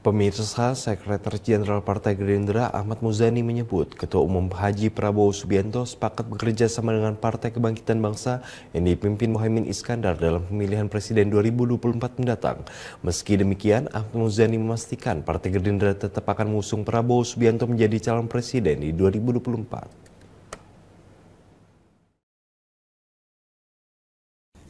Pemirsa Sekretaris Jenderal Partai Gerindra Ahmad Muzani menyebut Ketua Umum Haji Prabowo Subianto sepakat bekerja sama dengan Partai Kebangkitan Bangsa yang dipimpin Mohaimin Iskandar dalam pemilihan Presiden 2024 mendatang. Meski demikian, Ahmad Muzani memastikan Partai Gerindra tetap akan mengusung Prabowo Subianto menjadi calon presiden di 2024.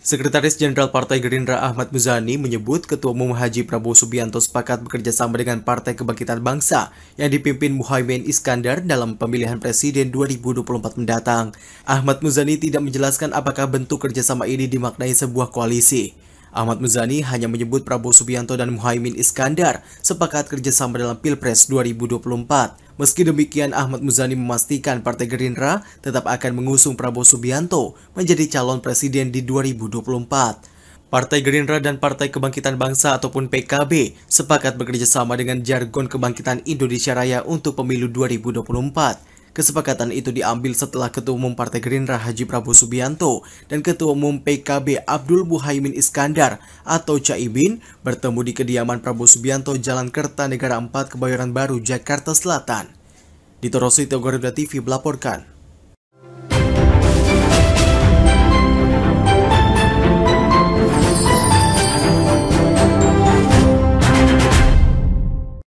Sekretaris Jenderal Partai Gerindra Ahmad Muzani menyebut Ketua Umum Haji Prabowo Subianto sepakat bekerja sama dengan Partai Kebangkitan Bangsa yang dipimpin Muhaimin Iskandar dalam pemilihan Presiden 2024 mendatang. Ahmad Muzani tidak menjelaskan apakah bentuk kerjasama ini dimaknai sebuah koalisi. Ahmad Muzani hanya menyebut Prabowo Subianto dan Muhaimin Iskandar sepakat kerjasama dalam Pilpres 2024. Meski demikian, Ahmad Muzani memastikan Partai Gerindra tetap akan mengusung Prabowo Subianto menjadi calon presiden di 2024. Partai Gerindra dan Partai Kebangkitan Bangsa ataupun PKB sepakat bekerjasama dengan jargon Kebangkitan Indonesia Raya untuk pemilu 2024. Kesepakatan itu diambil setelah Ketua Umum Partai Gerindra Haji Prabowo Subianto dan Ketua Umum PKB Abdul Muhaimin Iskandar atau Caibin bertemu di kediaman Prabowo Subianto Jalan Kertanegara 4 Kebayoran Baru, Jakarta Selatan. Ditorosi Teogorda TV melaporkan.